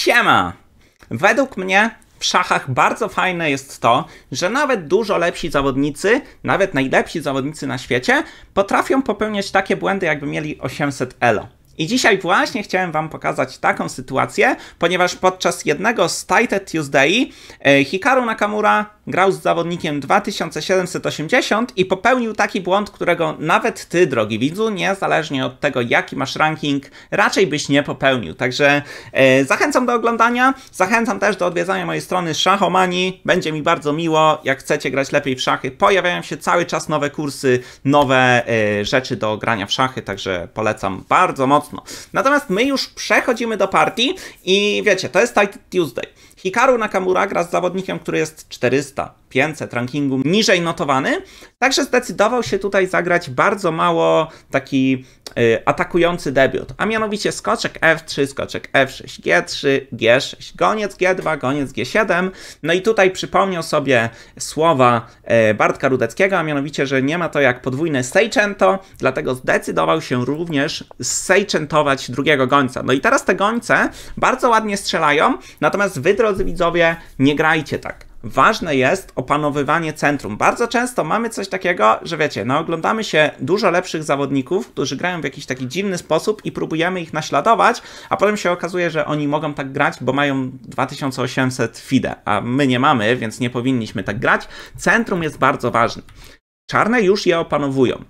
Siema! Według mnie w szachach bardzo fajne jest to, że nawet dużo lepsi zawodnicy, nawet najlepsi zawodnicy na świecie, potrafią popełniać takie błędy, jakby mieli 800 elo. I dzisiaj właśnie chciałem Wam pokazać taką sytuację, ponieważ podczas jednego z Tight Tuesday e, Hikaru Nakamura grał z zawodnikiem 2780 i popełnił taki błąd, którego nawet ty, drogi widzu, niezależnie od tego, jaki masz ranking, raczej byś nie popełnił. Także e, zachęcam do oglądania, zachęcam też do odwiedzania mojej strony Szachomani. Będzie mi bardzo miło, jak chcecie grać lepiej w szachy. Pojawiają się cały czas nowe kursy, nowe e, rzeczy do grania w szachy, także polecam bardzo mocno. Natomiast my już przechodzimy do partii i wiecie, to jest Tight Tuesday. Hikaru Nakamura gra z zawodnikiem, który jest 400. 500 rankingu niżej notowany, także zdecydował się tutaj zagrać bardzo mało taki y, atakujący debiut, a mianowicie skoczek F3, skoczek F6, G3, G6, goniec G2, goniec G7. No i tutaj przypomniał sobie słowa y, Bartka Rudeckiego, a mianowicie, że nie ma to jak podwójne seicento, dlatego zdecydował się również sejczętować drugiego gońca. No i teraz te gońce bardzo ładnie strzelają, natomiast wy drodzy widzowie nie grajcie tak ważne jest opanowywanie centrum. Bardzo często mamy coś takiego, że wiecie, no oglądamy się dużo lepszych zawodników, którzy grają w jakiś taki dziwny sposób i próbujemy ich naśladować, a potem się okazuje, że oni mogą tak grać, bo mają 2800 FIDE, a my nie mamy, więc nie powinniśmy tak grać. Centrum jest bardzo ważne. Czarne już je opanowują.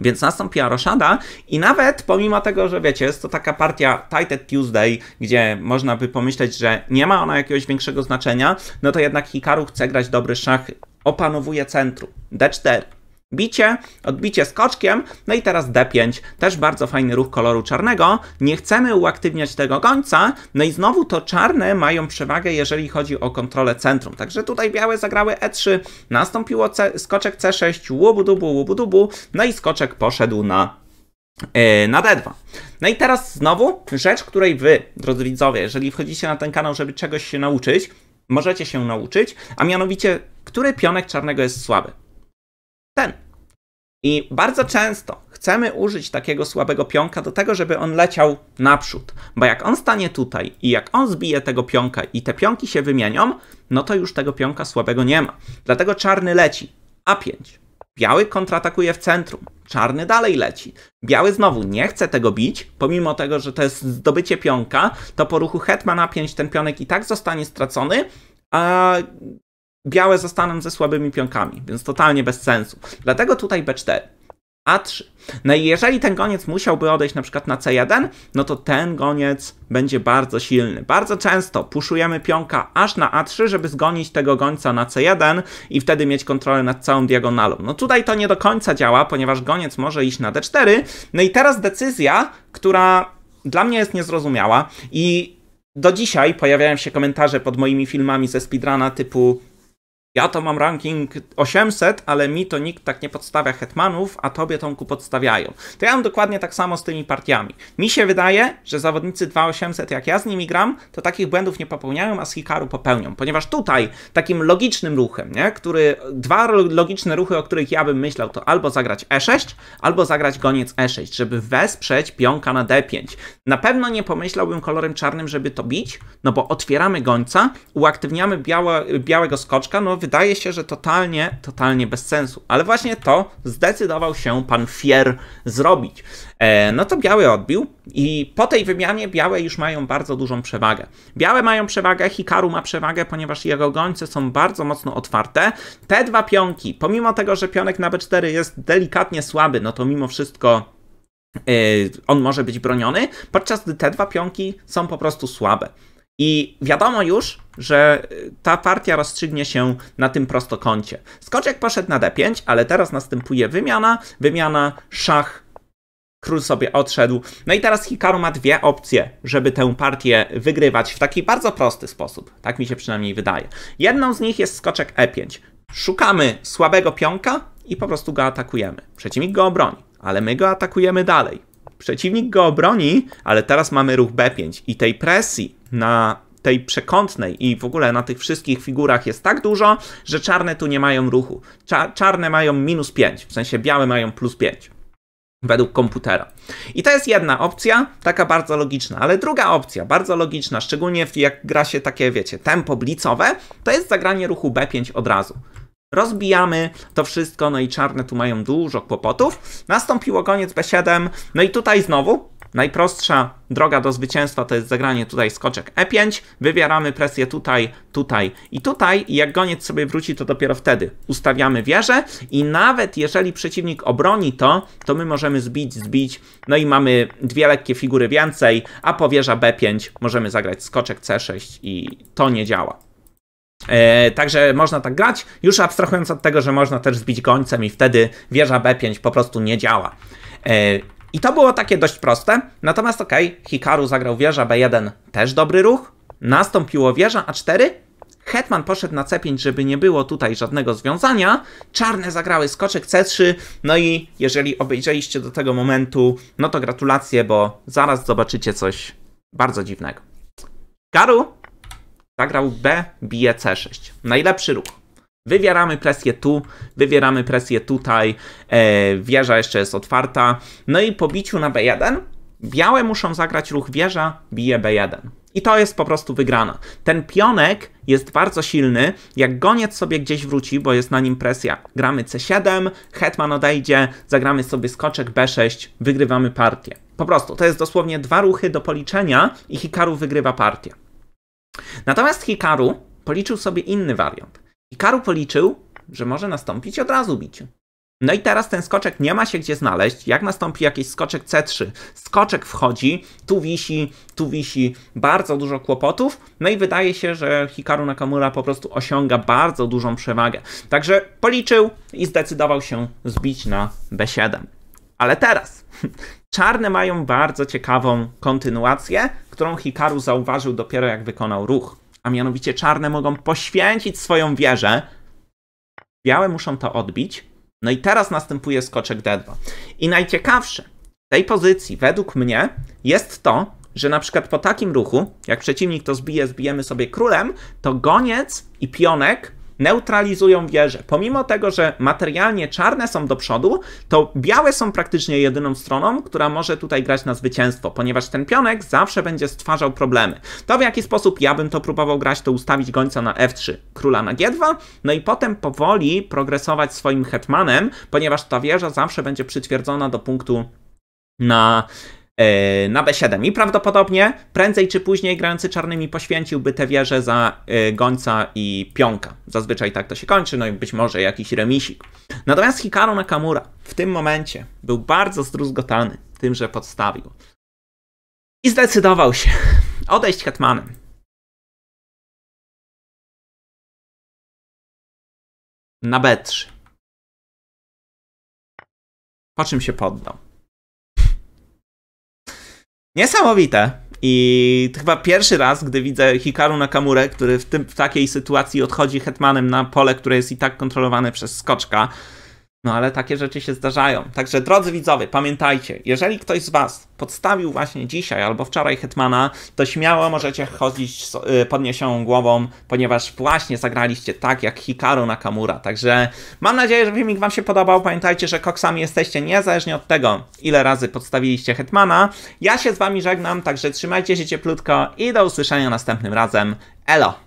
Więc nastąpiła roszada i nawet pomimo tego, że wiecie, jest to taka partia Tight Tuesday, gdzie można by pomyśleć, że nie ma ona jakiegoś większego znaczenia, no to jednak Hikaru chce grać dobry szach, opanowuje centrum. D4, bicie, odbicie skoczkiem, no i teraz D5, też bardzo fajny ruch koloru czarnego. Nie chcemy uaktywniać tego gońca, no i znowu to czarne mają przewagę, jeżeli chodzi o kontrolę centrum. Także tutaj białe zagrały E3, nastąpiło C skoczek C6, łubu dubu, no i skoczek poszedł na e, na D2. No i teraz znowu rzecz, której wy, drodzy widzowie, jeżeli wchodzicie na ten kanał, żeby czegoś się nauczyć, możecie się nauczyć, a mianowicie, który pionek czarnego jest słaby ten. I bardzo często chcemy użyć takiego słabego pionka do tego, żeby on leciał naprzód. Bo jak on stanie tutaj i jak on zbije tego pionka i te pionki się wymienią, no to już tego pionka słabego nie ma. Dlatego czarny leci. A5. Biały kontratakuje w centrum. Czarny dalej leci. Biały znowu nie chce tego bić, pomimo tego, że to jest zdobycie pionka, to po ruchu hetmana 5 ten pionek i tak zostanie stracony, a białe zostaną ze słabymi pionkami, więc totalnie bez sensu. Dlatego tutaj B4. A3. No i jeżeli ten goniec musiałby odejść na przykład na C1, no to ten goniec będzie bardzo silny. Bardzo często puszujemy pionka aż na A3, żeby zgonić tego gońca na C1 i wtedy mieć kontrolę nad całą diagonalą. No tutaj to nie do końca działa, ponieważ goniec może iść na D4. No i teraz decyzja, która dla mnie jest niezrozumiała i do dzisiaj pojawiają się komentarze pod moimi filmami ze speedruna typu ja to mam ranking 800, ale mi to nikt tak nie podstawia hetmanów, a tobie ku podstawiają. To ja mam dokładnie tak samo z tymi partiami. Mi się wydaje, że zawodnicy 2800, jak ja z nimi gram, to takich błędów nie popełniają, a z Hikaru popełnią. Ponieważ tutaj takim logicznym ruchem, nie? Który, dwa logiczne ruchy, o których ja bym myślał, to albo zagrać E6, albo zagrać goniec E6, żeby wesprzeć pionka na D5. Na pewno nie pomyślałbym kolorem czarnym, żeby to bić, no bo otwieramy gońca, uaktywniamy białe, białego skoczka, no wydaje się, że totalnie, totalnie bez sensu. Ale właśnie to zdecydował się pan Fier zrobić. E, no to biały odbił i po tej wymianie białe już mają bardzo dużą przewagę. Białe mają przewagę, Hikaru ma przewagę, ponieważ jego gońce są bardzo mocno otwarte. Te dwa pionki, pomimo tego, że pionek na B4 jest delikatnie słaby, no to mimo wszystko e, on może być broniony, podczas gdy te dwa pionki są po prostu słabe. I wiadomo już, że y, ta partia rozstrzygnie się na tym prostokącie. Skoczek poszedł na d5, ale teraz następuje wymiana, wymiana szach król sobie odszedł. No i teraz Hikaru ma dwie opcje, żeby tę partię wygrywać w taki bardzo prosty sposób. Tak mi się przynajmniej wydaje. Jedną z nich jest skoczek e5. Szukamy słabego pionka i po prostu go atakujemy. Przeciwnik go obroni, ale my go atakujemy dalej. Przeciwnik go obroni, ale teraz mamy ruch B5 i tej presji na tej przekątnej i w ogóle na tych wszystkich figurach jest tak dużo, że czarne tu nie mają ruchu. Cza czarne mają minus 5, w sensie białe mają plus 5 według komputera. I to jest jedna opcja, taka bardzo logiczna, ale druga opcja, bardzo logiczna, szczególnie jak gra się takie, wiecie, tempo blicowe, to jest zagranie ruchu B5 od razu. Rozbijamy to wszystko, no i czarne tu mają dużo kłopotów. Nastąpiło koniec B7, no i tutaj znowu najprostsza droga do zwycięstwa to jest zagranie tutaj skoczek E5, wywieramy presję tutaj, tutaj i tutaj i jak goniec sobie wróci, to dopiero wtedy ustawiamy wieżę i nawet jeżeli przeciwnik obroni to, to my możemy zbić, zbić, no i mamy dwie lekkie figury więcej, a po wieża B5 możemy zagrać skoczek C6 i to nie działa. E, także można tak grać, już abstrahując od tego, że można też zbić gońcem i wtedy wieża B5 po prostu nie działa. E, I to było takie dość proste, natomiast ok, Hikaru zagrał wieża B1, też dobry ruch, nastąpiło wieża A4, Hetman poszedł na C5, żeby nie było tutaj żadnego związania. Czarne zagrały skoczek C3. No i jeżeli obejrzeliście do tego momentu, no to gratulacje, bo zaraz zobaczycie coś bardzo dziwnego. Karu Zagrał B, bije C6. Najlepszy ruch. Wywieramy presję tu, wywieramy presję tutaj, e, wieża jeszcze jest otwarta. No i po biciu na B1 białe muszą zagrać ruch wieża, bije B1. I to jest po prostu wygrana. Ten pionek jest bardzo silny. Jak goniec sobie gdzieś wróci, bo jest na nim presja, gramy C7, hetman odejdzie, zagramy sobie skoczek B6, wygrywamy partię. Po prostu, to jest dosłownie dwa ruchy do policzenia i Hikaru wygrywa partię. Natomiast Hikaru policzył sobie inny wariant. Hikaru policzył, że może nastąpić od razu bicie. No i teraz ten skoczek nie ma się gdzie znaleźć. Jak nastąpi jakiś skoczek C3, skoczek wchodzi, tu wisi, tu wisi, bardzo dużo kłopotów. No i wydaje się, że Hikaru Nakamura po prostu osiąga bardzo dużą przewagę. Także policzył i zdecydował się zbić na B7. Ale teraz. Czarne mają bardzo ciekawą kontynuację, którą Hikaru zauważył dopiero jak wykonał ruch. A mianowicie czarne mogą poświęcić swoją wieżę. Białe muszą to odbić. No i teraz następuje skoczek D2. I najciekawsze w tej pozycji, według mnie, jest to, że na przykład po takim ruchu, jak przeciwnik to zbije, zbijemy sobie królem, to goniec i pionek neutralizują wieżę, Pomimo tego, że materialnie czarne są do przodu, to białe są praktycznie jedyną stroną, która może tutaj grać na zwycięstwo, ponieważ ten pionek zawsze będzie stwarzał problemy. To w jaki sposób ja bym to próbował grać, to ustawić gońca na f3, króla na g2, no i potem powoli progresować swoim hetmanem, ponieważ ta wieża zawsze będzie przytwierdzona do punktu na E, na B7 i prawdopodobnie prędzej czy później grający czarnymi poświęciłby te wieże za e, gońca i pionka. Zazwyczaj tak to się kończy, no i być może jakiś remisik. Natomiast Hikaru Nakamura w tym momencie był bardzo zdruzgotany tym, że podstawił. I zdecydował się odejść hetmanem. Na B3. Po czym się poddał niesamowite. I chyba pierwszy raz, gdy widzę Hikaru Nakamurę, który w, tym, w takiej sytuacji odchodzi hetmanem na pole, które jest i tak kontrolowane przez skoczka, no ale takie rzeczy się zdarzają. Także drodzy widzowie, pamiętajcie, jeżeli ktoś z Was podstawił właśnie dzisiaj albo wczoraj Hetmana, to śmiało możecie chodzić z y, podniesioną głową, ponieważ właśnie zagraliście tak jak Hikaru Nakamura. Także mam nadzieję, że filmik Wam się podobał. Pamiętajcie, że koksami jesteście niezależnie od tego, ile razy podstawiliście Hetmana. Ja się z Wami żegnam, także trzymajcie się cieplutko i do usłyszenia następnym razem. Elo!